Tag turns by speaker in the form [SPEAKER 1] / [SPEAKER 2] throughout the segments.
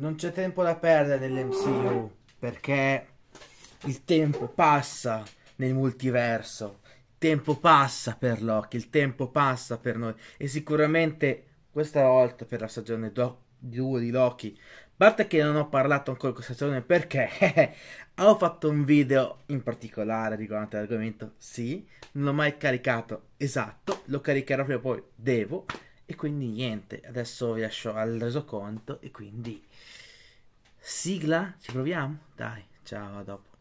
[SPEAKER 1] Non c'è tempo da perdere nell'MCU perché il tempo passa nel multiverso, il tempo passa per Loki, il tempo passa per noi e sicuramente questa volta per la stagione 2 di Loki, parte che non ho parlato ancora questa stagione perché ho fatto un video in particolare riguardante l'argomento, sì, non l'ho mai caricato, esatto, lo caricherò prima o poi, devo e quindi niente, adesso vi lascio al resoconto e quindi sigla, ci proviamo? Dai, ciao, a dopo.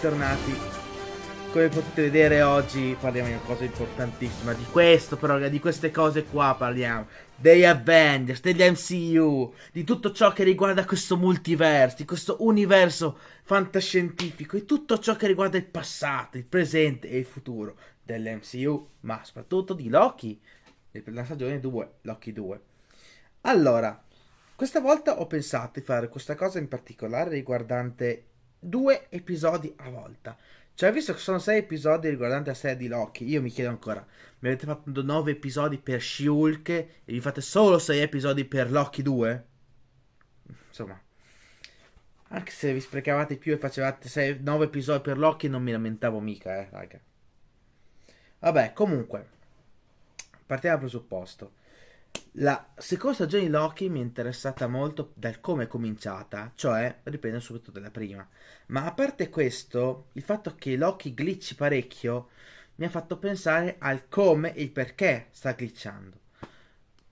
[SPEAKER 1] bentornati. Come potete vedere oggi parliamo di una cosa importantissima, di questo però, di queste cose qua parliamo, degli Avengers, degli MCU, di tutto ciò che riguarda questo multiverso, di questo universo fantascientifico e tutto ciò che riguarda il passato, il presente e il futuro dell'MCU, ma soprattutto di Loki, la stagione 2, Loki 2. Allora, questa volta ho pensato di fare questa cosa in particolare riguardante due episodi a volta. Cioè, visto che sono sei episodi riguardanti la serie di Loki, io mi chiedo ancora, mi avete fatto nove episodi per she e vi fate solo sei episodi per Loki 2? Insomma, anche se vi sprecavate più e facevate sei, nove episodi per Loki non mi lamentavo mica, eh, raga. Vabbè, comunque, partiamo dal presupposto la seconda stagione di Loki mi è interessata molto dal come è cominciata, cioè riprende subito dalla prima. Ma a parte questo, il fatto che Loki glitchi parecchio mi ha fatto pensare al come e il perché sta glitchando.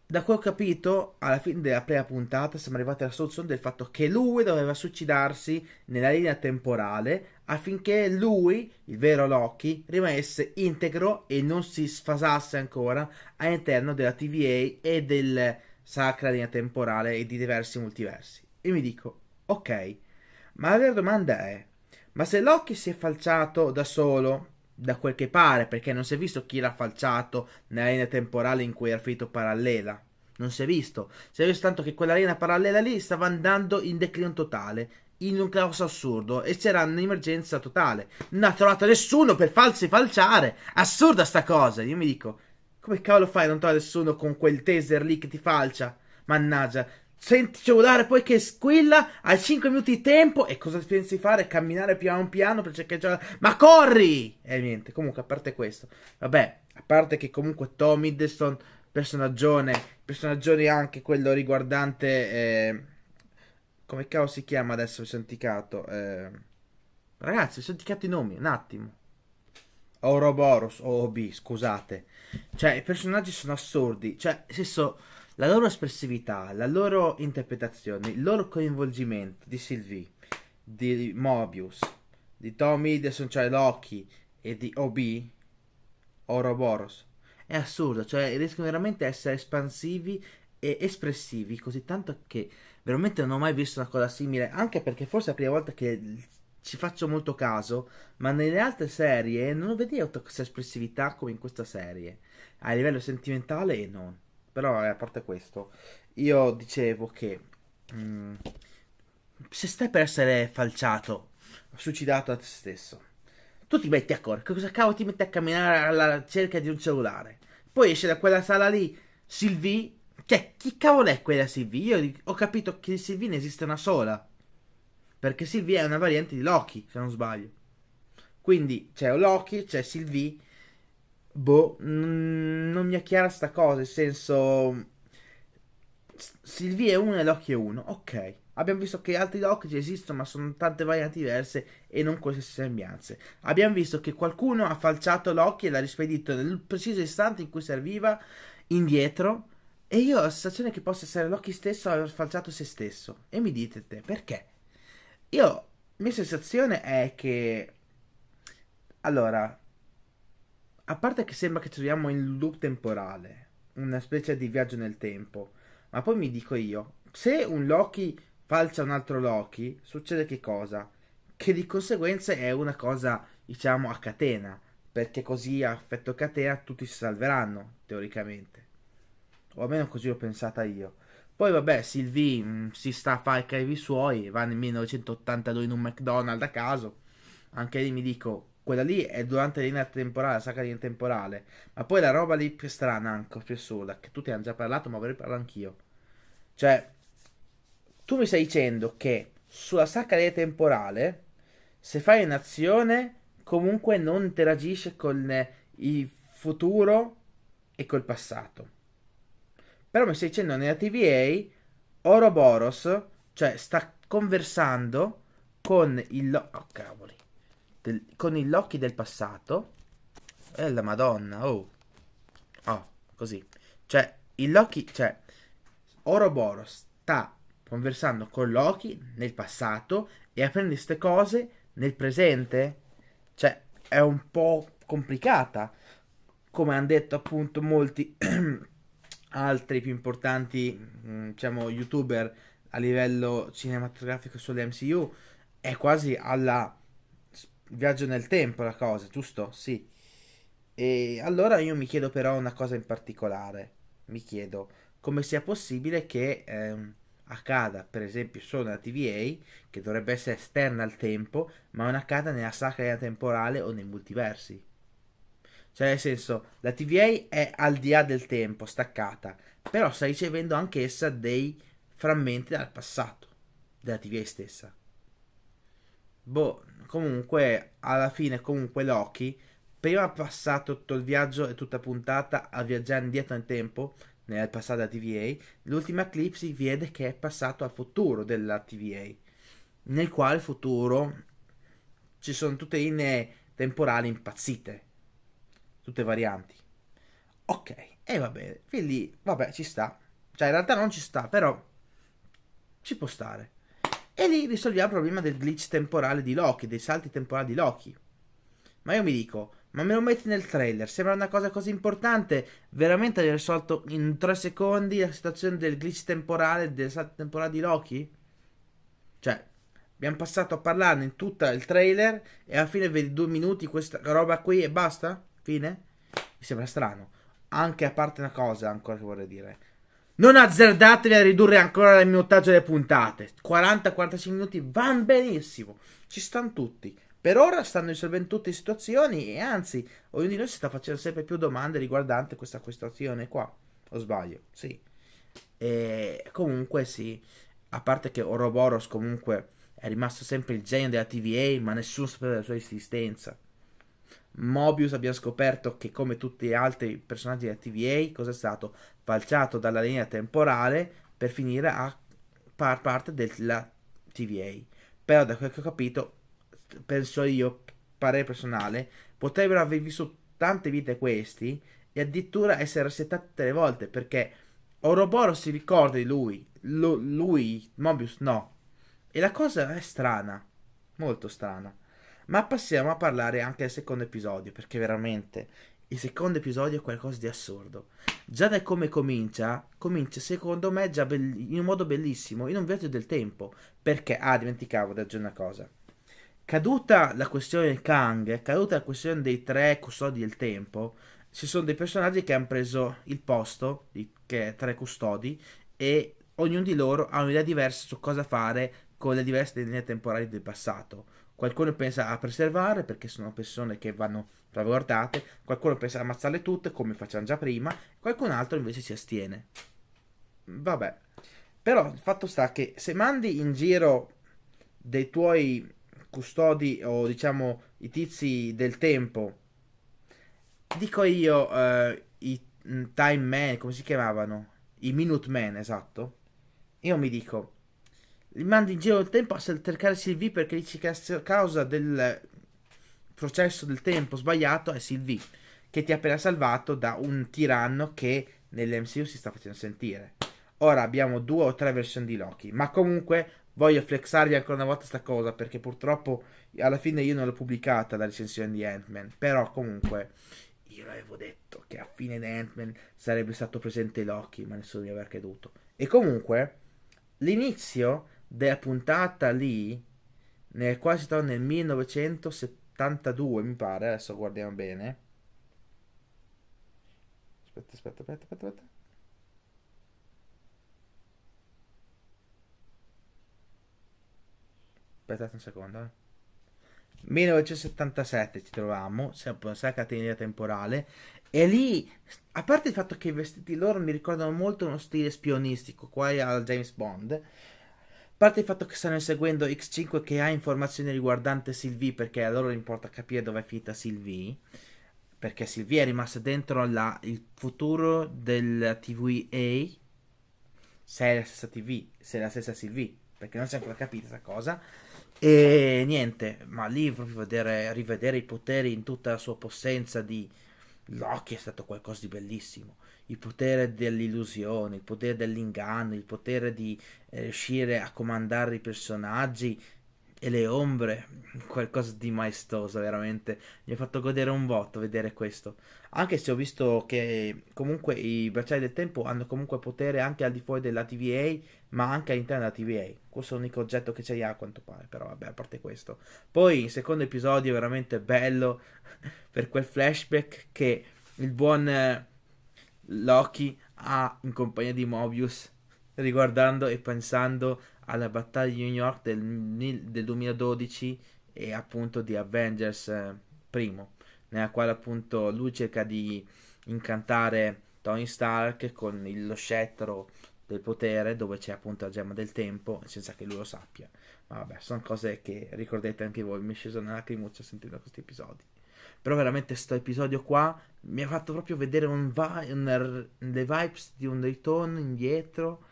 [SPEAKER 1] Da quello ho capito, alla fine della prima puntata siamo arrivati alla soluzione del fatto che lui doveva suicidarsi nella linea temporale affinché lui, il vero Loki, rimanesse integro e non si sfasasse ancora all'interno della TVA e del sacra linea temporale e di diversi multiversi. E mi dico, ok, ma la vera domanda è, ma se Loki si è falciato da solo, da quel che pare, perché non si è visto chi l'ha falciato nella linea temporale in cui era finito parallela, non si è visto, si è visto tanto che quella linea parallela lì stava andando in declino totale in un caos assurdo e c'era un'emergenza totale. Non ha trovato nessuno per farsi falciare. Assurda sta cosa. Io mi dico, come cavolo fai a non trovare nessuno con quel taser lì che ti falcia? Mannaggia. Senti cellulare poi che squilla, hai 5 minuti di tempo e cosa pensi fare? Camminare piano piano per cercare di... Ma corri! E eh, niente, comunque a parte questo. Vabbè, a parte che comunque Tom Hiddleston, personaggione, personaggione anche quello riguardante... Eh come cavolo si chiama adesso il santicato? Eh... Ragazzi, ho senticato i nomi, un attimo. Ouroboros, OB, scusate. Cioè, i personaggi sono assurdi. Cioè, nel senso, la loro espressività, la loro interpretazione, il loro coinvolgimento di Sylvie, di Mobius, di Tommy Hiddleston, cioè Loki, e di OB, Ouroboros, è assurdo. Cioè, riescono veramente a essere espansivi e espressivi così tanto che veramente non ho mai visto una cosa simile, anche perché forse è la prima volta che ci faccio molto caso, ma nelle altre serie non vedevo questa espressività come in questa serie, a livello sentimentale non. Però a parte questo, io dicevo che mh, mm, se stai per essere falciato, suicidato a te stesso, tu ti metti a correre, cosa cavolo ti metti a camminare alla cerca di un cellulare? Poi esce da quella sala lì, Sylvie cioè, chi cavolo è quella Sylvie? Io ho capito che di CV ne esiste una sola. Perché Sylvie è una variante di Loki, se non sbaglio. Quindi c'è Loki, c'è Sylvie. Boh, n- non mi è chiara sta cosa, nel senso... Sylvie è uno e Loki è uno, ok. Abbiamo visto che altri Loki ci esistono, ma sono tante varianti diverse e non queste sembianze. Abbiamo visto che qualcuno ha falciato Loki e l'ha rispedito nel preciso istante in cui serviva indietro e io ho la sensazione che possa essere Loki stesso a aver falciato se stesso. E mi dite te, perché? Io, la mia sensazione è che... Allora, a parte che sembra che troviamo in loop temporale, una specie di viaggio nel tempo, ma poi mi dico io, se un Loki falcia un altro Loki, succede che cosa? Che di conseguenza è una cosa, diciamo, a catena, perché così a effetto catena tutti si salveranno, teoricamente o almeno così l'ho pensata io. Poi vabbè, Sylvie mh, mm, si sta a fare i carivi suoi, va nel 1982 in un McDonald's a caso. Anche lì mi dico, quella lì è durante la linea temporale, la sacra linea temporale. Ma poi la roba lì più strana, anche più assurda, che tu ti hanno già parlato, ma vorrei parlare anch'io. Cioè, tu mi stai dicendo che sulla sacra linea temporale, se fai un'azione, comunque non interagisce con il futuro e col passato. Però mi stai dicendo nella TVA Oroboros, cioè sta conversando con il lo- oh, cavoli. Del, con il Loki del passato. E la Madonna, oh. Oh, così. Cioè, il Loki, cioè Oroboros sta conversando con Loki nel passato e apprende queste cose nel presente. Cioè, è un po' complicata. Come hanno detto appunto molti altri più importanti, mm, diciamo, youtuber a livello cinematografico sull'MCU, è quasi alla viaggio nel tempo la cosa, giusto? Sì. E allora io mi chiedo però una cosa in particolare, mi chiedo come sia possibile che ehm, accada per esempio solo nella TVA che dovrebbe essere esterna al tempo, ma non accada nella sacra temporale o nei multiversi. Cioè, nel senso, la TVA è al di là del tempo, staccata, però sta ricevendo anch'essa dei frammenti dal passato, della TVA stessa. Boh, comunque, alla fine, comunque, Loki, prima ha passato tutto il viaggio e tutta puntata a viaggiare indietro nel tempo, nel passato della TVA, l'ultima clip si vede che è passato al futuro della TVA, nel quale futuro ci sono tutte linee temporali impazzite tutte varianti. Ok, e va bene, quindi vabbè ci sta. Cioè in realtà non ci sta, però ci può stare. E lì risolviamo il problema del glitch temporale di Loki, dei salti temporali di Loki. Ma io mi dico, ma me lo metti nel trailer? Sembra una cosa così importante. Veramente aver risolto in 3 secondi la situazione del glitch temporale, del salto temporale di Loki? Cioè, abbiamo passato a parlarne in tutto il trailer e alla fine vedi due minuti questa roba qui e basta? Fine? Mi sembra strano. Anche a parte una cosa ancora che vorrei dire. Non azzardatevi a ridurre ancora il minutaggio delle puntate. 40-45 minuti van benissimo. Ci stanno tutti. Per ora stanno risolvendo tutte le situazioni e anzi, ognuno di noi si sta facendo sempre più domande riguardante questa questione qua. O sbaglio? Sì. E comunque sì, a parte che Oroboros comunque è rimasto sempre il genio della TVA, ma nessuno sapeva della sua esistenza. Mobius abbiamo scoperto che come tutti gli altri personaggi della TVA cosa è stato falciato dalla linea temporale per finire a far parte della TVA però da quel che ho capito penso io parere personale potrebbero aver vissuto tante vite questi e addirittura essere assettati tutte le volte perché Oroboro si ricorda di lui lui Mobius no e la cosa è strana molto strana ma passiamo a parlare anche del secondo episodio, perché veramente il secondo episodio è qualcosa di assurdo. Già da come comincia, comincia secondo me già in un modo bellissimo, in un viaggio del tempo. Perché, ah, dimenticavo di aggiungere una cosa. Caduta la questione Kang, caduta la questione dei tre custodi del tempo, ci sono dei personaggi che hanno preso il posto di tre custodi e ognuno di loro ha un'idea diversa su cosa fare con le diverse linee temporali del passato. Qualcuno pensa a preservare perché sono persone che vanno traguardate, qualcuno pensa a ammazzarle tutte come facciamo già prima, qualcun altro invece si astiene. Vabbè. Però il fatto sta che se mandi in giro dei tuoi custodi o diciamo i tizi del tempo, dico io eh, i mm, time man, come si chiamavano? I minute men, esatto. Io mi dico manda in giro il tempo a cercarsi Sylvie perché dice che a causa del processo del tempo sbagliato è Sylvie che ti ha appena salvato da un tiranno che nell'MCU si sta facendo sentire. Ora abbiamo due o tre versioni di Loki, ma comunque voglio flexarvi ancora una volta questa cosa perché purtroppo alla fine io non l'ho pubblicata la recensione di Ant-Man, però comunque io l'avevo detto che a fine di Ant-Man sarebbe stato presente Loki, ma nessuno mi aveva creduto. E comunque l'inizio della puntata lì, nel quale nel 1972, mi pare, adesso guardiamo bene. Aspetta, aspetta, aspetta, aspetta, aspetta. Aspettate un secondo, 1977 eh. ci troviamo, sempre una sacca linea temporale, e lì, a parte il fatto che i vestiti loro mi ricordano molto uno stile spionistico, quasi al James Bond, parte il fatto che stanno inseguendo X5 che ha informazioni riguardante Sylvie perché a loro importa capire dove è finita Sylvie perché Sylvie è rimasta dentro la, il futuro della TVA se è la stessa TV, se è la stessa Sylvie perché non si è ancora capita questa cosa e niente, ma lì proprio vedere, rivedere i poteri in tutta la sua possenza di Loki è stato qualcosa di bellissimo il potere dell'illusione, il potere dell'inganno, il potere di eh, riuscire a comandare i personaggi e le ombre, qualcosa di maestoso veramente. Mi ha fatto godere un botto vedere questo. Anche se ho visto che comunque i bracciali del tempo hanno comunque potere anche al di fuori della TVA, ma anche all'interno della TVA. Questo è l'unico oggetto che c'è a quanto pare, però vabbè, a parte questo. Poi il secondo episodio è veramente bello per quel flashback che il buon eh, Loki ha in compagnia di Mobius riguardando e pensando alla battaglia di New York del, del 2012 e appunto di Avengers eh, primo nella quale appunto lui cerca di incantare Tony Stark con lo scettro del potere dove c'è appunto la gemma del tempo senza che lui lo sappia ma vabbè sono cose che ricordate anche voi mi è scesa una lacrimuccia sentendo questi episodi però veramente questo episodio qua mi ha fatto proprio vedere un vi- un, le vibes di un ritorno indietro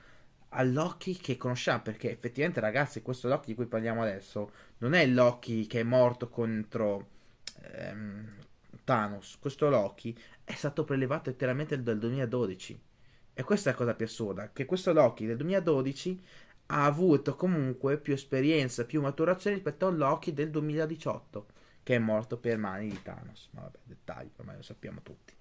[SPEAKER 1] a Loki che conosciamo. Perché effettivamente, ragazzi, questo Loki di cui parliamo adesso non è Loki che è morto contro ehm, Thanos. Questo Loki è stato prelevato letteralmente dal 2012. E questa è la cosa più assurda, che questo Loki del 2012 ha avuto comunque più esperienza, più maturazione rispetto al Loki del 2018 che è morto per mani di Thanos. Ma vabbè, dettaglio, ormai lo sappiamo tutti.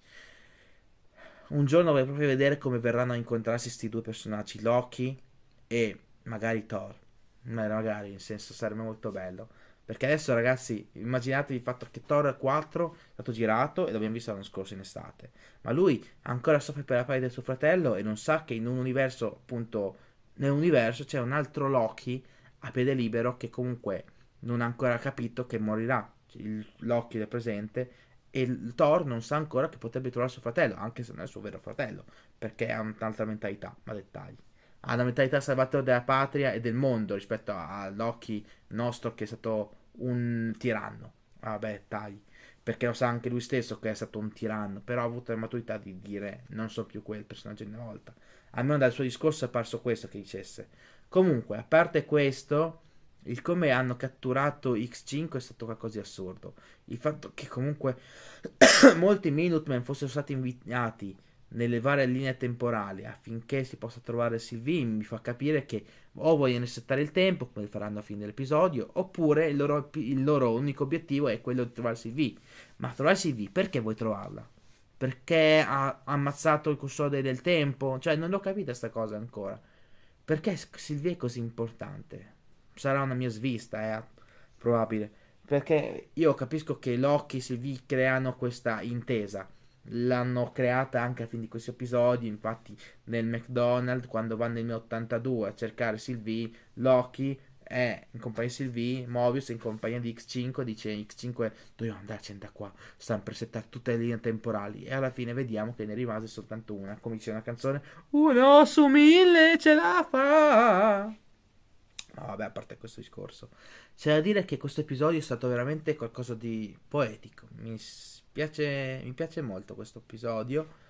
[SPEAKER 1] Un giorno vorrei proprio vedere come verranno a incontrarsi questi due personaggi, Loki e magari Thor. Ma magari, in senso, sarebbe molto bello. Perché adesso, ragazzi, immaginatevi il fatto che Thor 4 è stato girato e l'abbiamo visto l'anno scorso in estate. Ma lui ancora soffre per la pelle del suo fratello e non sa che in un universo, appunto, nell'universo c'è un altro Loki a piede libero che comunque non ha ancora capito che morirà cioè Loki è presente e Thor non sa ancora che potrebbe trovare suo fratello, anche se non è il suo vero fratello, perché ha un'altra mentalità, ma dettagli. Ha una mentalità salvatore della patria e del mondo rispetto a Loki nostro che è stato un tiranno. Vabbè, dettagli. Perché lo sa anche lui stesso che è stato un tiranno, però ha avuto la maturità di dire non so più quel personaggio una volta. Almeno dal suo discorso è apparso questo che dicesse. Comunque, a parte questo, il come hanno catturato X5 è stato qualcosa di assurdo. Il fatto che comunque molti Minutemen fossero stati invitati nelle varie linee temporali affinché si possa trovare Sylvie mi fa capire che o vogliono settare il tempo, come faranno a fine dell'episodio, oppure il loro, il loro, unico obiettivo è quello di trovare Sylvie. Ma trovare Sylvie, perché vuoi trovarla? Perché ha ammazzato il custode del tempo? Cioè, non l'ho capita questa cosa ancora. Perché Sylvie è così importante? sarà una mia svista, eh, probabile. Perché io capisco che Loki e Sylvie creano questa intesa. L'hanno creata anche a fin di questi episodi. Infatti, nel McDonald's, quando vanno nel 82 a cercare Sylvie, Loki è in compagnia di Sylvie, Mobius in compagnia di X5, dice X5 dobbiamo andarcene da qua, stanno per settare tutte le linee temporali e alla fine vediamo che ne rimase soltanto una, come dice una canzone, uno su mille ce la fa. No, vabbè, a parte questo discorso. C'è da dire che questo episodio è stato veramente qualcosa di poetico. Mi piace, mi piace molto questo episodio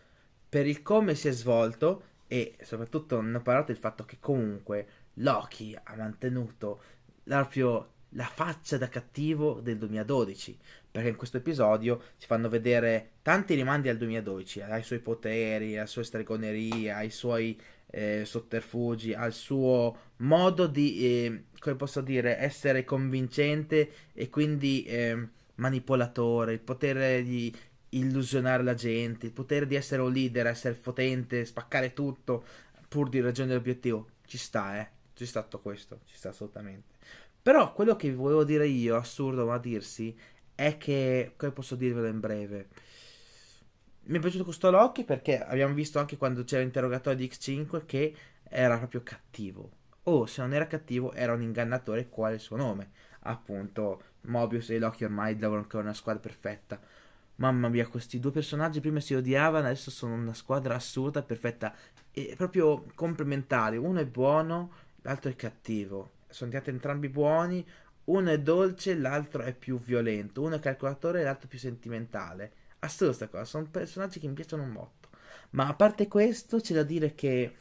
[SPEAKER 1] per il come si è svolto e soprattutto non ho parlato del fatto che comunque Loki ha mantenuto proprio la faccia da cattivo del 2012 perché in questo episodio ci fanno vedere tanti rimandi al 2012 ai suoi poteri, alla sua stregoneria ai suoi eh, sotterfugi, al suo modo di, eh, come posso dire, essere convincente e quindi eh, manipolatore, il potere di illusionare la gente, il potere di essere un leader, essere potente, spaccare tutto pur di raggiungere l'obiettivo. Ci sta, eh. Ci sta tutto questo, ci sta assolutamente. Però quello che volevo dire io, assurdo ma a dirsi, è che, come posso dirvelo in breve, mi è piaciuto questo Loki perché abbiamo visto anche quando c'era l'interrogatorio di X5 che era proprio cattivo. O se non era cattivo, era un ingannatore quale il suo nome. Appunto, Mobius e Loki ormai lavorano con una squadra perfetta. Mamma mia, questi due personaggi prima si odiavano, adesso sono una squadra assurda, perfetta. E proprio complementari. Uno è buono, l'altro è cattivo. Sono diventati entrambi buoni. Uno è dolce, l'altro è più violento. Uno è calcolatore, l'altro è più sentimentale assurda sta cosa, sono personaggi che mi piacciono molto. Ma a parte questo, c'è da dire che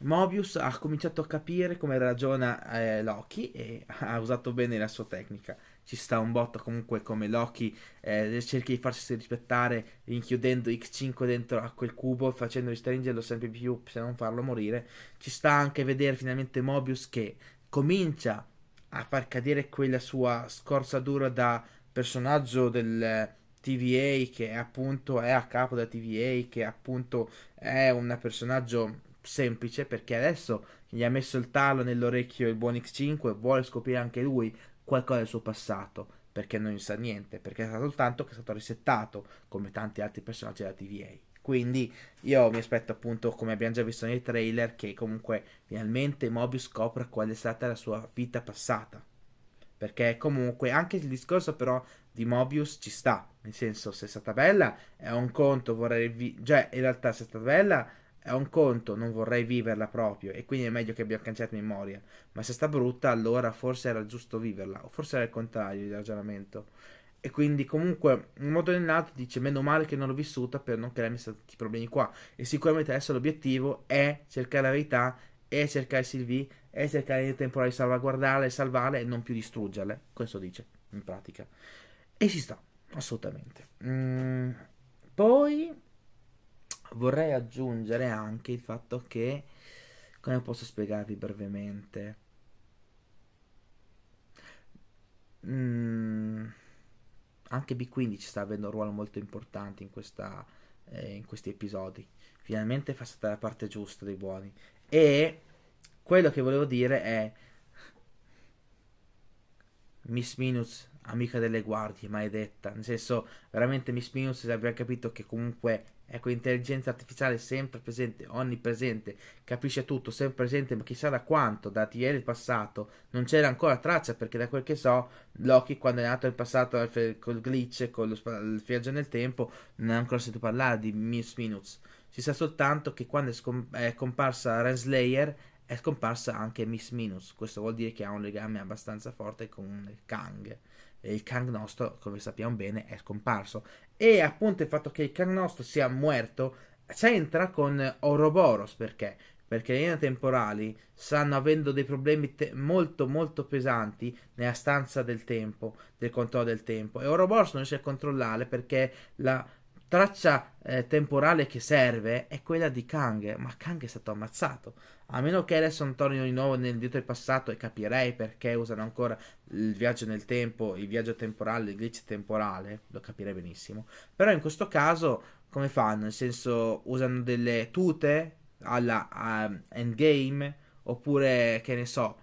[SPEAKER 1] Mobius ha cominciato a capire come ragiona eh, Loki e ha usato bene la sua tecnica. Ci sta un botto comunque come Loki eh, cerca di farsi rispettare rinchiudendo X5 dentro a quel cubo e facendo restringerlo sempre più se non farlo morire. Ci sta anche vedere finalmente Mobius che comincia a far cadere quella sua scorza dura da personaggio del TVA che appunto è a capo della TVA che appunto è un personaggio semplice perché adesso gli ha messo il talo nell'orecchio il buon X5 vuole scoprire anche lui qualcosa del suo passato perché non sa niente perché è stato soltanto che è stato resettato come tanti altri personaggi della TVA quindi io mi aspetto appunto, come abbiamo già visto nei trailer, che comunque finalmente Mobius scopra qual è stata la sua vita passata. Perché comunque anche il discorso però di Mobius ci sta. Nel senso, se è stata bella è un conto, vorrei... Vi- cioè, in realtà se è stata bella è un conto, non vorrei viverla proprio e quindi è meglio che abbia cancellato memoria. Ma se sta brutta, allora forse era giusto viverla, o forse era il contrario di ragionamento. E quindi comunque, in modo o nell'altro, dice meno male che non l'ho vissuta per non creare questi problemi qua. E sicuramente adesso l'obiettivo è cercare la verità, è cercare Sylvie, è cercare nel tempo di salvaguardarla e salvarla e non più distruggerle. Questo dice, in pratica. E si sta assolutamente. Mm, poi vorrei aggiungere anche il fatto che, come posso spiegarvi brevemente, mm, anche B15 sta avendo un ruolo molto importante in, questa, eh, in questi episodi. Finalmente fa stata la parte giusta dei buoni. E quello che volevo dire è Miss Minutes amica delle guardie, maledetta. Nel senso, veramente Miss Minus abbia capito che comunque ecco, intelligenza artificiale sempre presente, onnipresente, capisce tutto, sempre presente, ma chissà da quanto, da ieri il passato, non c'era ancora traccia, perché da quel che so, Loki quando è nato nel passato col glitch, con il viaggio nel tempo, non ha ancora sentito parlare di Miss Minutes. Si sa soltanto che quando è, scom- è comparsa Renslayer è scomparsa anche Miss Minus. Questo vuol dire che ha un legame abbastanza forte con Kang il Kang nostro, come sappiamo bene, è scomparso. E appunto il fatto che il Kang nostro sia muerto c'entra con Oroboros perché? Perché le linee temporali stanno avendo dei problemi te- molto molto pesanti nella stanza del tempo, del controllo del tempo. E Oroboros non riesce a controllare perché la traccia eh, temporale che serve è quella di Kang, ma Kang è stato ammazzato. A meno che adesso non tornino di nuovo nel dietro il passato e capirei perché usano ancora il viaggio nel tempo, il viaggio temporale, il glitch temporale, lo capirei benissimo. Però in questo caso come fanno? Nel senso usano delle tute alla um, endgame oppure che ne so,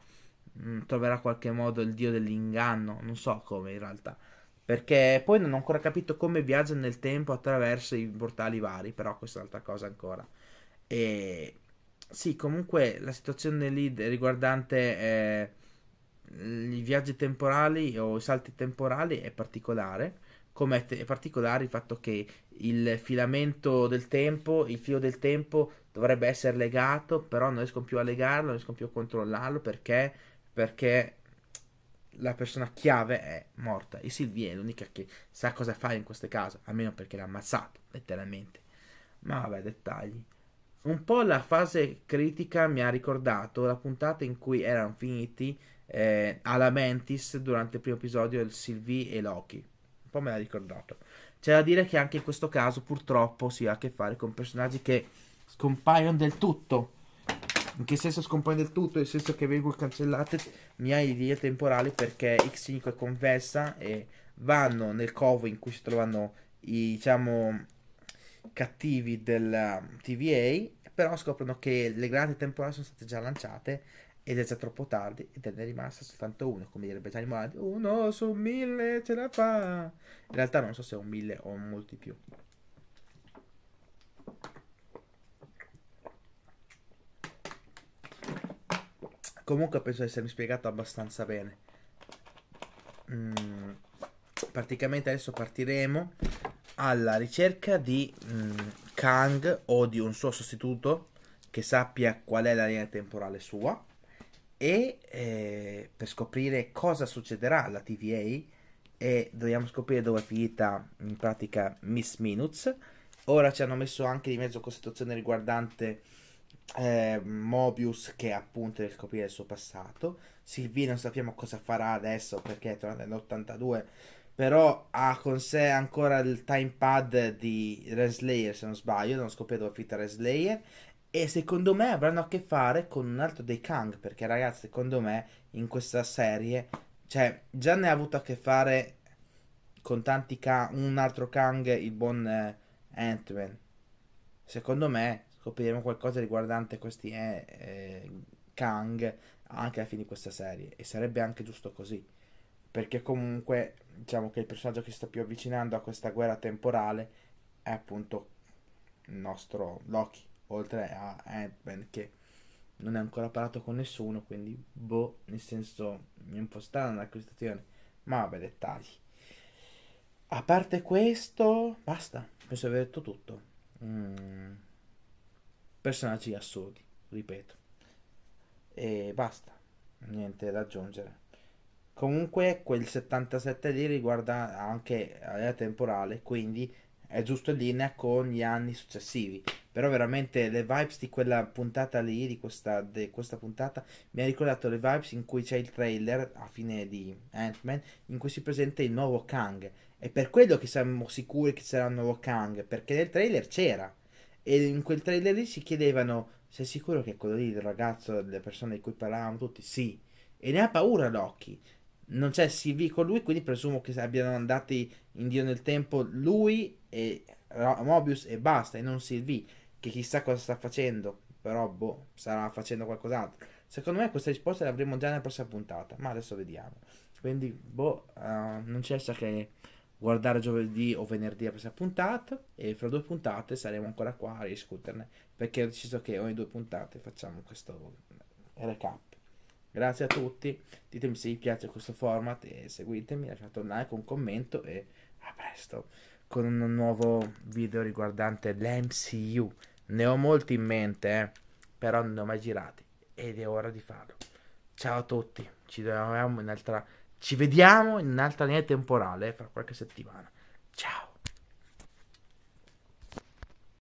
[SPEAKER 1] mh, mm, troverà qualche modo il dio dell'inganno, non so come in realtà. Perché poi non ho ancora capito come viaggia nel tempo attraverso i portali vari, però questa è un'altra cosa ancora. E sì, comunque la situazione lì riguardante eh, i viaggi temporali o i salti temporali è particolare. Come è, te- è particolare il fatto che il filamento del tempo, il filo del tempo dovrebbe essere legato, però non riesco più a legarlo, non riesco più a controllarlo perché, perché la persona chiave è morta e Silvia è l'unica che sa cosa fare in questo caso, almeno perché l'ha ammazzato letteralmente. Ma vabbè, dettagli un po' la fase critica mi ha ricordato la puntata in cui erano finiti eh, alla Mentis durante il primo episodio del Sylvie e Loki. Un po' me l'ha ricordato. C'è da dire che anche in questo caso purtroppo si ha a che fare con personaggi che scompaiono del tutto. In che senso scompaiono del tutto? Nel senso che vengono cancellate mia idea temporale perché X5 è convessa e vanno nel covo in cui si trovano i diciamo cattivi della TVA però scoprono che le grandi temporali sono state già lanciate ed è già troppo tardi ed è rimasta soltanto uno, come direbbe Gianni Morandi, uno su mille ce la fa. In realtà non so se è un mille o molti più. Comunque penso di essermi spiegato abbastanza bene. Mm, praticamente adesso partiremo alla ricerca di... Mm, Kang o di un suo sostituto che sappia qual è la linea temporale sua e eh, per scoprire cosa succederà alla TVA e dobbiamo scoprire dove è finita in pratica Miss Minutes. Ora ci hanno messo anche di mezzo situazione riguardante eh, Mobius che appunto deve scoprire il suo passato. Sylvie non sappiamo cosa farà adesso perché è tornata nell'82 però ha con sé ancora il timepad di Renslayer se non sbaglio, non scoprire dove fitta Renslayer e secondo me avranno a che fare con un altro dei Kang perché ragazzi secondo me in questa serie cioè già ne ha avuto a che fare con tanti Kang, un altro Kang, il buon eh, Ant-Man secondo me scopriremo qualcosa riguardante questi eh, eh, Kang anche alla fine di questa serie e sarebbe anche giusto così perché comunque diciamo che il personaggio che si sta più avvicinando a questa guerra temporale è appunto il nostro Loki, oltre a ant che non è ancora parlato con nessuno, quindi boh, nel senso mi è un po' strana la situazione, ma vabbè dettagli. A parte questo, basta, penso di aver detto tutto. Mm. Personaggi assurdi, ripeto. E basta, niente da aggiungere. Comunque quel 77 lì riguarda anche l'area eh, temporale, quindi è giusto in linea con gli anni successivi. Però veramente le vibes di quella puntata lì, di questa, di questa puntata, mi ha ricordato le vibes in cui c'è il trailer a fine di Ant-Man, in cui si presenta il nuovo Kang. È per quello che siamo sicuri che sarà il nuovo Kang, perché nel trailer c'era. E in quel trailer lì si chiedevano, sei sicuro che è quello lì, il ragazzo, le persone di cui parlavamo tutti? Sì. E ne ha paura Loki non c'è CV con lui, quindi presumo che abbiano andati in Dio nel tempo lui e Mobius e basta, e non CV, che chissà cosa sta facendo, però boh, sarà facendo qualcos'altro. Secondo me questa risposta l'avremo già nella prossima puntata, ma adesso vediamo. Quindi boh, uh, non c'è sa che guardare giovedì o venerdì la prossima puntata e fra due puntate saremo ancora qua a discuterne, perché ho deciso che ogni due puntate facciamo questo recap. Grazie a tutti, ditemi se vi piace questo format e seguitemi, lasciate un like, un commento e a presto con un nuovo video riguardante l'MCU. Ne ho molti in mente, eh, però non ne ho mai girati ed è ora di farlo. Ciao a tutti, ci vediamo in un'altra... Ci vediamo in un'altra linea temporale fra qualche settimana. Ciao!